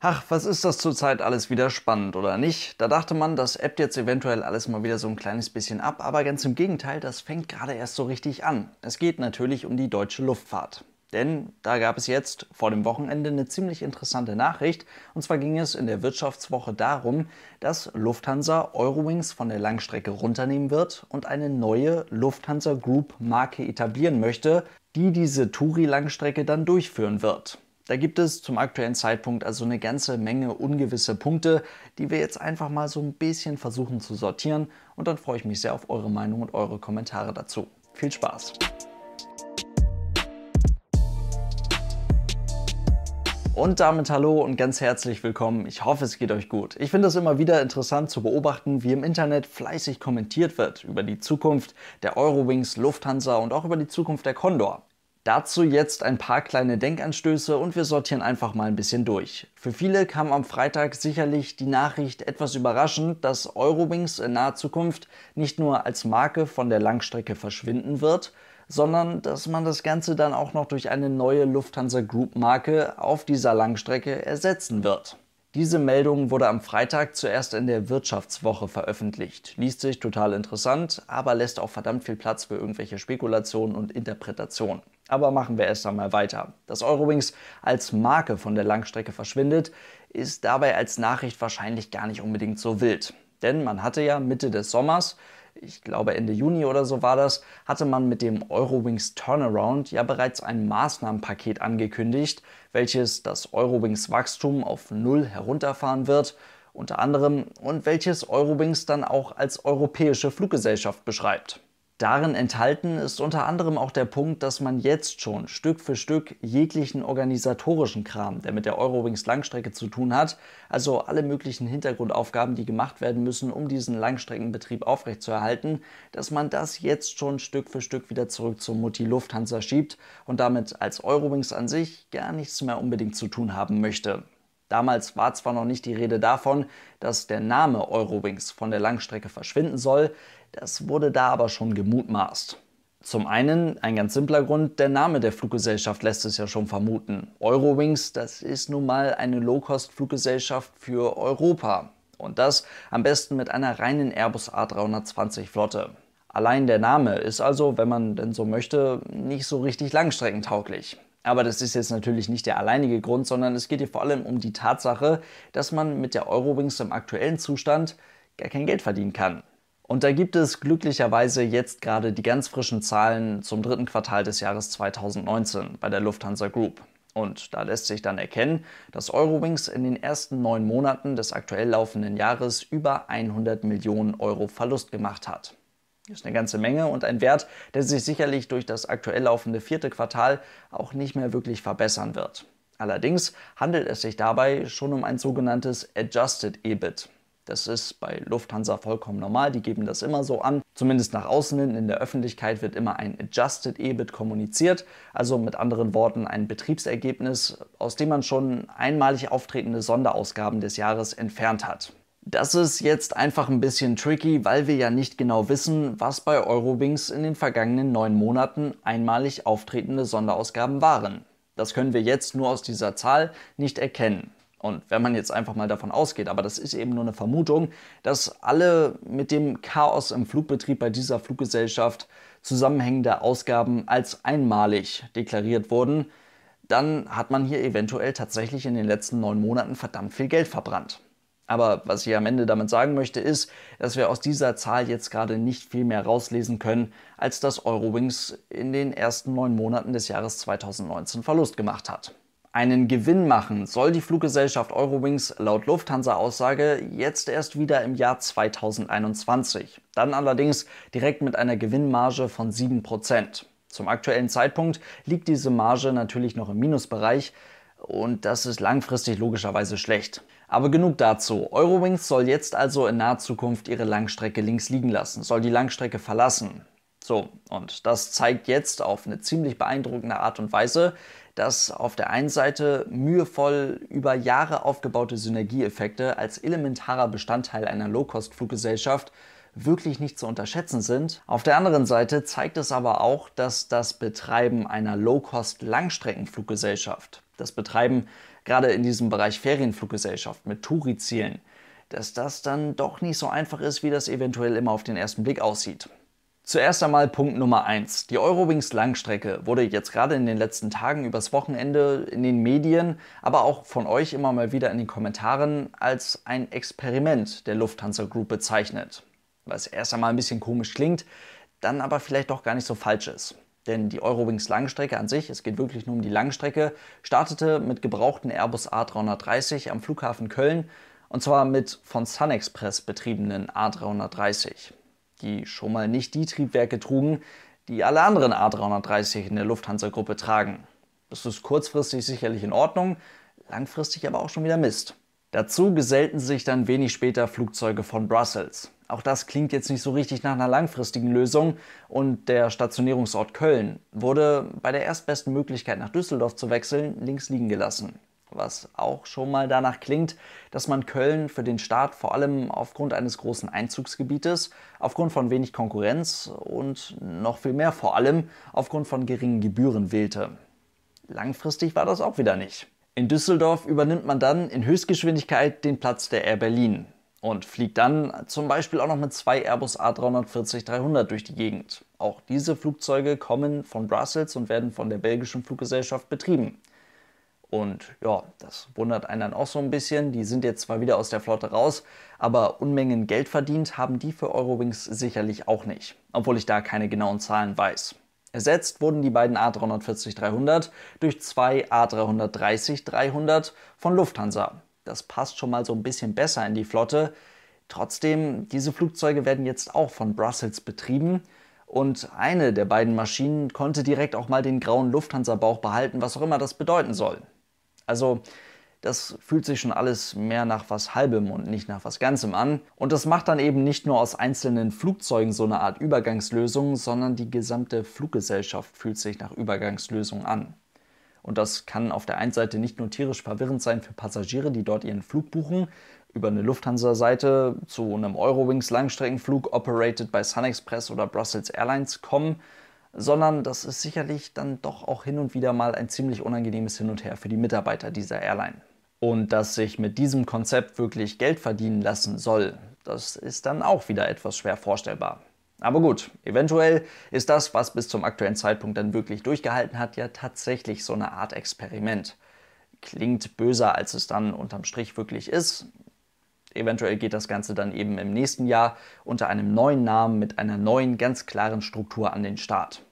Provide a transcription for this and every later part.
Ach, was ist das zurzeit alles wieder spannend, oder nicht? Da dachte man, das ebbt jetzt eventuell alles mal wieder so ein kleines bisschen ab, aber ganz im Gegenteil, das fängt gerade erst so richtig an. Es geht natürlich um die deutsche Luftfahrt. Denn da gab es jetzt vor dem Wochenende eine ziemlich interessante Nachricht. Und zwar ging es in der Wirtschaftswoche darum, dass Lufthansa Eurowings von der Langstrecke runternehmen wird und eine neue Lufthansa Group Marke etablieren möchte, die diese Touri-Langstrecke dann durchführen wird. Da gibt es zum aktuellen Zeitpunkt also eine ganze Menge ungewisse Punkte, die wir jetzt einfach mal so ein bisschen versuchen zu sortieren und dann freue ich mich sehr auf eure Meinung und eure Kommentare dazu. Viel Spaß! Und damit hallo und ganz herzlich willkommen. Ich hoffe, es geht euch gut. Ich finde es immer wieder interessant zu beobachten, wie im Internet fleißig kommentiert wird über die Zukunft der Eurowings, Lufthansa und auch über die Zukunft der Condor. Dazu jetzt ein paar kleine Denkanstöße und wir sortieren einfach mal ein bisschen durch. Für viele kam am Freitag sicherlich die Nachricht etwas überraschend, dass Eurowings in naher Zukunft nicht nur als Marke von der Langstrecke verschwinden wird, sondern dass man das Ganze dann auch noch durch eine neue Lufthansa Group Marke auf dieser Langstrecke ersetzen wird. Diese Meldung wurde am Freitag zuerst in der Wirtschaftswoche veröffentlicht. Liest sich total interessant, aber lässt auch verdammt viel Platz für irgendwelche Spekulationen und Interpretationen. Aber machen wir erst einmal weiter. Dass Eurowings als Marke von der Langstrecke verschwindet, ist dabei als Nachricht wahrscheinlich gar nicht unbedingt so wild. Denn man hatte ja Mitte des Sommers, ich glaube Ende Juni oder so war das, hatte man mit dem Eurowings Turnaround ja bereits ein Maßnahmenpaket angekündigt, welches das Eurowings Wachstum auf Null herunterfahren wird, unter anderem, und welches Eurowings dann auch als europäische Fluggesellschaft beschreibt. Darin enthalten ist unter anderem auch der Punkt, dass man jetzt schon Stück für Stück jeglichen organisatorischen Kram, der mit der Eurowings Langstrecke zu tun hat, also alle möglichen Hintergrundaufgaben, die gemacht werden müssen, um diesen Langstreckenbetrieb aufrechtzuerhalten, dass man das jetzt schon Stück für Stück wieder zurück zur Mutti Lufthansa schiebt und damit als Eurowings an sich gar nichts mehr unbedingt zu tun haben möchte. Damals war zwar noch nicht die Rede davon, dass der Name Eurowings von der Langstrecke verschwinden soll, das wurde da aber schon gemutmaßt. Zum einen ein ganz simpler Grund, der Name der Fluggesellschaft lässt es ja schon vermuten. Eurowings, das ist nun mal eine Low-Cost-Fluggesellschaft für Europa. Und das am besten mit einer reinen Airbus A320-Flotte. Allein der Name ist also, wenn man denn so möchte, nicht so richtig langstreckentauglich. Aber das ist jetzt natürlich nicht der alleinige Grund, sondern es geht hier vor allem um die Tatsache, dass man mit der Eurowings im aktuellen Zustand gar kein Geld verdienen kann. Und da gibt es glücklicherweise jetzt gerade die ganz frischen Zahlen zum dritten Quartal des Jahres 2019 bei der Lufthansa Group. Und da lässt sich dann erkennen, dass Eurowings in den ersten neun Monaten des aktuell laufenden Jahres über 100 Millionen Euro Verlust gemacht hat. Das ist eine ganze Menge und ein Wert, der sich sicherlich durch das aktuell laufende vierte Quartal auch nicht mehr wirklich verbessern wird. Allerdings handelt es sich dabei schon um ein sogenanntes Adjusted EBIT. Das ist bei Lufthansa vollkommen normal, die geben das immer so an. Zumindest nach außen hin, in der Öffentlichkeit wird immer ein Adjusted EBIT kommuniziert, also mit anderen Worten ein Betriebsergebnis, aus dem man schon einmalig auftretende Sonderausgaben des Jahres entfernt hat. Das ist jetzt einfach ein bisschen tricky, weil wir ja nicht genau wissen, was bei Eurowings in den vergangenen neun Monaten einmalig auftretende Sonderausgaben waren. Das können wir jetzt nur aus dieser Zahl nicht erkennen. Und wenn man jetzt einfach mal davon ausgeht, aber das ist eben nur eine Vermutung, dass alle mit dem Chaos im Flugbetrieb bei dieser Fluggesellschaft zusammenhängende Ausgaben als einmalig deklariert wurden, dann hat man hier eventuell tatsächlich in den letzten neun Monaten verdammt viel Geld verbrannt. Aber was ich am Ende damit sagen möchte, ist, dass wir aus dieser Zahl jetzt gerade nicht viel mehr rauslesen können, als dass Eurowings in den ersten neun Monaten des Jahres 2019 Verlust gemacht hat. Einen Gewinn machen soll die Fluggesellschaft Eurowings laut Lufthansa-Aussage jetzt erst wieder im Jahr 2021, dann allerdings direkt mit einer Gewinnmarge von 7%. Zum aktuellen Zeitpunkt liegt diese Marge natürlich noch im Minusbereich und das ist langfristig logischerweise schlecht. Aber genug dazu. Eurowings soll jetzt also in naher Zukunft ihre Langstrecke links liegen lassen, soll die Langstrecke verlassen. So, und das zeigt jetzt auf eine ziemlich beeindruckende Art und Weise, dass auf der einen Seite mühevoll über Jahre aufgebaute Synergieeffekte als elementarer Bestandteil einer Low-Cost-Fluggesellschaft wirklich nicht zu unterschätzen sind. Auf der anderen Seite zeigt es aber auch, dass das Betreiben einer Low-Cost-Langstreckenfluggesellschaft, das Betreiben gerade in diesem Bereich Ferienfluggesellschaft mit Touri-Zielen, dass das dann doch nicht so einfach ist, wie das eventuell immer auf den ersten Blick aussieht. Zuerst einmal Punkt Nummer 1. Die Eurowings Langstrecke wurde jetzt gerade in den letzten Tagen übers Wochenende in den Medien, aber auch von euch immer mal wieder in den Kommentaren als ein Experiment der Lufthansa Group bezeichnet. Was erst einmal ein bisschen komisch klingt, dann aber vielleicht doch gar nicht so falsch ist. Denn die Eurowings Langstrecke an sich, es geht wirklich nur um die Langstrecke, startete mit gebrauchten Airbus A330 am Flughafen Köln und zwar mit von SunExpress betriebenen A330, die schon mal nicht die Triebwerke trugen, die alle anderen A330 in der Lufthansa-Gruppe tragen. Das ist kurzfristig sicherlich in Ordnung, langfristig aber auch schon wieder Mist. Dazu gesellten sich dann wenig später Flugzeuge von Brussels. Auch das klingt jetzt nicht so richtig nach einer langfristigen Lösung und der Stationierungsort Köln wurde bei der erstbesten Möglichkeit nach Düsseldorf zu wechseln links liegen gelassen. Was auch schon mal danach klingt, dass man Köln für den Staat vor allem aufgrund eines großen Einzugsgebietes, aufgrund von wenig Konkurrenz und noch viel mehr vor allem aufgrund von geringen Gebühren wählte. Langfristig war das auch wieder nicht. In Düsseldorf übernimmt man dann in Höchstgeschwindigkeit den Platz der Air Berlin und fliegt dann zum Beispiel auch noch mit zwei Airbus A340-300 durch die Gegend. Auch diese Flugzeuge kommen von Brussels und werden von der belgischen Fluggesellschaft betrieben. Und ja, das wundert einen dann auch so ein bisschen. Die sind jetzt zwar wieder aus der Flotte raus, aber Unmengen Geld verdient haben die für Eurowings sicherlich auch nicht, obwohl ich da keine genauen Zahlen weiß. Ersetzt wurden die beiden A340-300 durch zwei A330-300 von Lufthansa. Das passt schon mal so ein bisschen besser in die Flotte. Trotzdem, diese Flugzeuge werden jetzt auch von Brussels betrieben. Und eine der beiden Maschinen konnte direkt auch mal den grauen Lufthansa-Bauch behalten, was auch immer das bedeuten soll. Also das fühlt sich schon alles mehr nach was Halbem und nicht nach was Ganzem an. Und das macht dann eben nicht nur aus einzelnen Flugzeugen so eine Art Übergangslösung, sondern die gesamte Fluggesellschaft fühlt sich nach Übergangslösung an. Und das kann auf der einen Seite nicht nur tierisch verwirrend sein für Passagiere, die dort ihren Flug buchen, über eine Lufthansa-Seite zu einem Eurowings Langstreckenflug operated by SunExpress oder Brussels Airlines kommen, sondern das ist sicherlich dann doch auch hin und wieder mal ein ziemlich unangenehmes Hin und Her für die Mitarbeiter dieser Airline und dass sich mit diesem Konzept wirklich Geld verdienen lassen soll, das ist dann auch wieder etwas schwer vorstellbar. Aber gut, eventuell ist das, was bis zum aktuellen Zeitpunkt dann wirklich durchgehalten hat, ja tatsächlich so eine Art Experiment. Klingt böser, als es dann unterm Strich wirklich ist. Eventuell geht das Ganze dann eben im nächsten Jahr unter einem neuen Namen mit einer neuen, ganz klaren Struktur an den Start.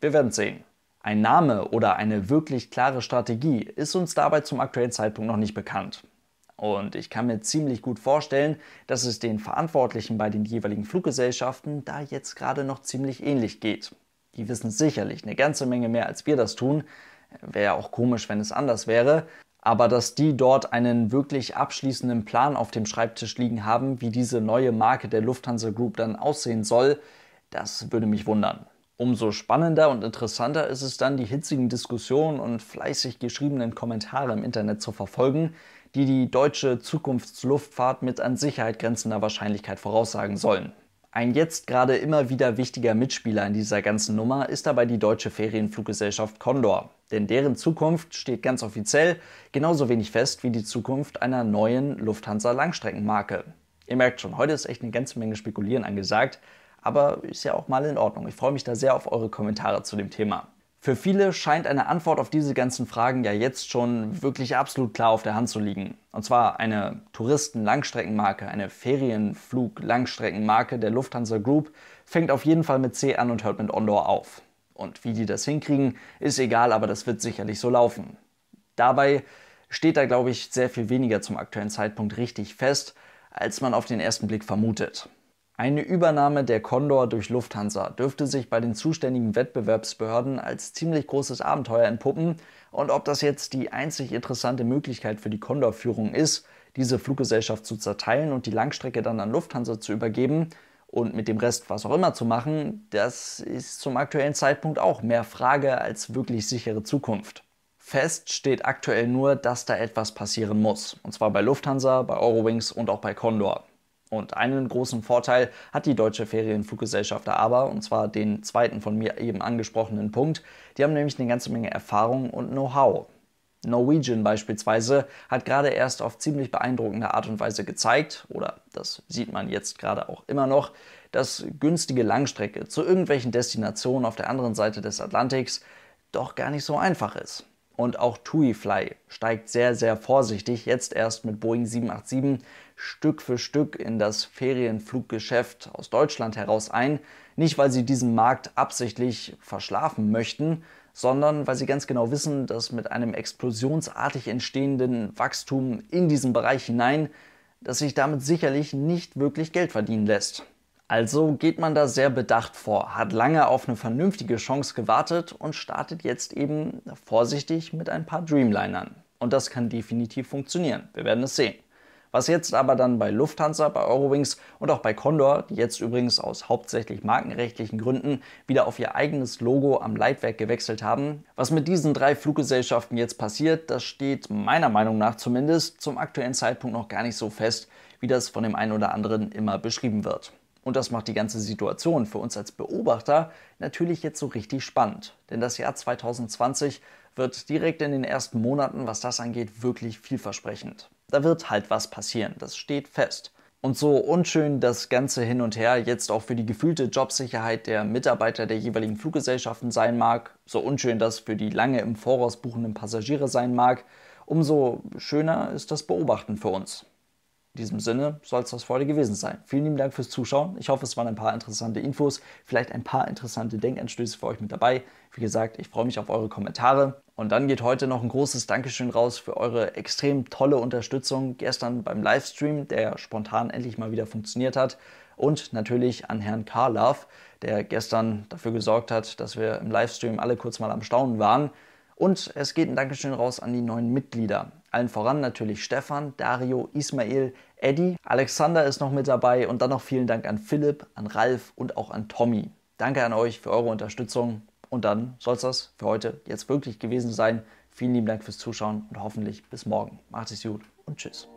Wir werden sehen. Ein Name oder eine wirklich klare Strategie ist uns dabei zum aktuellen Zeitpunkt noch nicht bekannt. Und ich kann mir ziemlich gut vorstellen, dass es den Verantwortlichen bei den jeweiligen Fluggesellschaften da jetzt gerade noch ziemlich ähnlich geht. Die wissen sicherlich eine ganze Menge mehr, als wir das tun. Wäre auch komisch, wenn es anders wäre. Aber dass die dort einen wirklich abschließenden Plan auf dem Schreibtisch liegen haben, wie diese neue Marke der Lufthansa Group dann aussehen soll, das würde mich wundern. Umso spannender und interessanter ist es dann, die hitzigen Diskussionen und fleißig geschriebenen Kommentare im Internet zu verfolgen, die die deutsche Zukunftsluftfahrt mit an Sicherheit grenzender Wahrscheinlichkeit voraussagen sollen. Ein jetzt gerade immer wieder wichtiger Mitspieler in dieser ganzen Nummer ist dabei die deutsche Ferienfluggesellschaft Condor. Denn deren Zukunft steht ganz offiziell genauso wenig fest wie die Zukunft einer neuen Lufthansa Langstreckenmarke. Ihr merkt schon, heute ist echt eine ganze Menge Spekulieren angesagt aber ist ja auch mal in Ordnung. Ich freue mich da sehr auf eure Kommentare zu dem Thema. Für viele scheint eine Antwort auf diese ganzen Fragen ja jetzt schon wirklich absolut klar auf der Hand zu liegen. Und zwar eine Touristen-Langstreckenmarke, eine Ferienflug-Langstreckenmarke der Lufthansa Group fängt auf jeden Fall mit C an und hört mit Ondor auf. Und wie die das hinkriegen, ist egal, aber das wird sicherlich so laufen. Dabei steht da, glaube ich, sehr viel weniger zum aktuellen Zeitpunkt richtig fest, als man auf den ersten Blick vermutet. Eine Übernahme der Condor durch Lufthansa dürfte sich bei den zuständigen Wettbewerbsbehörden als ziemlich großes Abenteuer entpuppen und ob das jetzt die einzig interessante Möglichkeit für die Condor-Führung ist, diese Fluggesellschaft zu zerteilen und die Langstrecke dann an Lufthansa zu übergeben und mit dem Rest was auch immer zu machen, das ist zum aktuellen Zeitpunkt auch mehr Frage als wirklich sichere Zukunft. Fest steht aktuell nur, dass da etwas passieren muss. Und zwar bei Lufthansa, bei Eurowings und auch bei Condor. Und einen großen Vorteil hat die deutsche Ferienfluggesellschaft da aber, und zwar den zweiten von mir eben angesprochenen Punkt. Die haben nämlich eine ganze Menge Erfahrung und Know-how. Norwegian beispielsweise hat gerade erst auf ziemlich beeindruckende Art und Weise gezeigt, oder das sieht man jetzt gerade auch immer noch, dass günstige Langstrecke zu irgendwelchen Destinationen auf der anderen Seite des Atlantiks doch gar nicht so einfach ist. Und auch TuiFly steigt sehr, sehr vorsichtig jetzt erst mit Boeing 787 Stück für Stück in das Ferienfluggeschäft aus Deutschland heraus ein. Nicht, weil sie diesen Markt absichtlich verschlafen möchten, sondern weil sie ganz genau wissen, dass mit einem explosionsartig entstehenden Wachstum in diesen Bereich hinein, dass sich damit sicherlich nicht wirklich Geld verdienen lässt. Also geht man da sehr bedacht vor, hat lange auf eine vernünftige Chance gewartet und startet jetzt eben vorsichtig mit ein paar Dreamlinern. Und das kann definitiv funktionieren. Wir werden es sehen. Was jetzt aber dann bei Lufthansa, bei Eurowings und auch bei Condor, die jetzt übrigens aus hauptsächlich markenrechtlichen Gründen wieder auf ihr eigenes Logo am Leitwerk gewechselt haben. Was mit diesen drei Fluggesellschaften jetzt passiert, das steht meiner Meinung nach zumindest zum aktuellen Zeitpunkt noch gar nicht so fest, wie das von dem einen oder anderen immer beschrieben wird. Und das macht die ganze Situation für uns als Beobachter natürlich jetzt so richtig spannend. Denn das Jahr 2020 wird direkt in den ersten Monaten, was das angeht, wirklich vielversprechend. Da wird halt was passieren, das steht fest. Und so unschön das Ganze hin und her jetzt auch für die gefühlte Jobsicherheit der Mitarbeiter der jeweiligen Fluggesellschaften sein mag, so unschön das für die lange im Voraus buchenden Passagiere sein mag, umso schöner ist das Beobachten für uns. In diesem Sinne soll es das heute gewesen sein. Vielen lieben Dank fürs Zuschauen. Ich hoffe, es waren ein paar interessante Infos, vielleicht ein paar interessante Denkanstöße für euch mit dabei. Wie gesagt, ich freue mich auf eure Kommentare. Und dann geht heute noch ein großes Dankeschön raus für eure extrem tolle Unterstützung gestern beim Livestream, der spontan endlich mal wieder funktioniert hat. Und natürlich an Herrn Karlov, der gestern dafür gesorgt hat, dass wir im Livestream alle kurz mal am Staunen waren. Und es geht ein Dankeschön raus an die neuen Mitglieder. Allen voran natürlich Stefan, Dario, Ismail, Eddie. Alexander ist noch mit dabei und dann noch vielen Dank an Philipp, an Ralf und auch an Tommy. Danke an euch für eure Unterstützung. Und dann soll es das für heute jetzt wirklich gewesen sein. Vielen lieben Dank fürs Zuschauen und hoffentlich bis morgen. Macht es gut und tschüss.